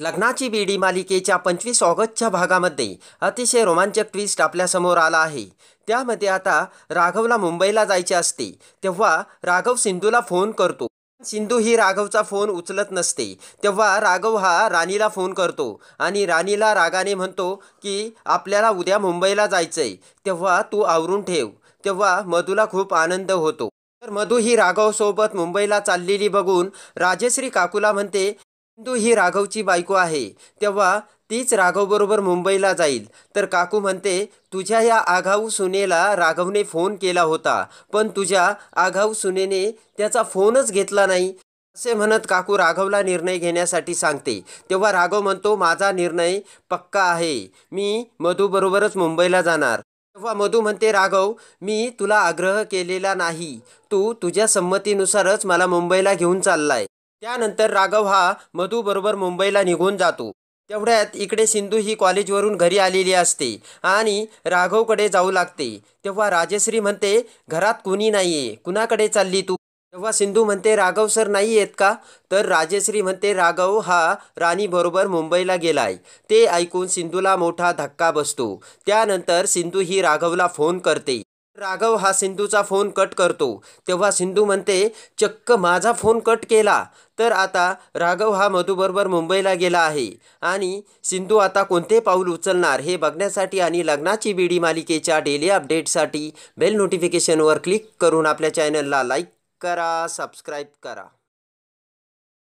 लग्नाची बीडी मालिकेच्या पंचवीस ऑगस्टच्या भागामध्ये अतिशय रोमांचक ट्विस्ट आपल्यासमोर आला आहे त्यामध्ये आता राघवला मुंबईला जायचे असते तेव्हा राघव सिंधूला फोन करतो सिंधू ही राघवचा फोन उचलत नसते तेव्हा राघव हा राणीला फोन करतो आणि राणीला रागाने म्हणतो की आपल्याला उद्या मुंबईला जायचंय तेव्हा तू आवरून ठेव तेव्हा मधूला खूप आनंद होतो तर मधू ही राघवसोबत मुंबईला चाललेली बघून राजश्री काकूला म्हणते इंदू ही राघवची बायको आहे तेव्हा तीच राघवबरोबर मुंबईला जाईल तर काकू म्हणते तुझ्या या आघाऊ सुनेला राघवने फोन केला होता पण तुझ्या आघाऊ सुनेने त्याचा फोनच घेतला नाही असे म्हणत काकू राघवला निर्णय घेण्यासाठी सांगते तेव्हा राघव म्हणतो माझा निर्णय पक्का आहे मी मधूबरोबरच मुंबईला जाणार तेव्हा मधू म्हणते राघव मी तुला आग्रह केलेला नाही तू तुझ्या संमतीनुसारच मला मुंबईला घेऊन चाललाय त्यानंतर राघव हा मधूबरोबर मुंबईला निघून जातो तेवढ्यात इकडे सिंधू ही कॉलेजवरून घरी आलेली असते आणि राघवकडे जाऊ लागते तेव्हा राजेश्री म्हणते घरात कोणी नाहीये कुणाकडे चालली तू तेव्हा सिंधू म्हणते राघव सर नाही आहेत का तर राजेश्री म्हणते राघव हा राणीबरोबर मुंबईला गेलाय ते ऐकून सिंधूला मोठा धक्का बसतो त्यानंतर सिंधू ही राघवला फोन करते राघव हा सिंधूचा फोन कट करतो तेव्हा सिंधू म्हणते चक्क माझा फोन कट केला तर आता राघव हा मधुबरोबर मुंबईला गेला आहे आणि सिंधू आता कोणते पाऊल उचलणार हे बघण्यासाठी आणि लग्नाची बीडी मालिकेच्या डेली अपडेटसाठी बेल नोटिफिकेशनवर क्लिक करून आपल्या चॅनलला लाईक करा सबस्क्राईब करा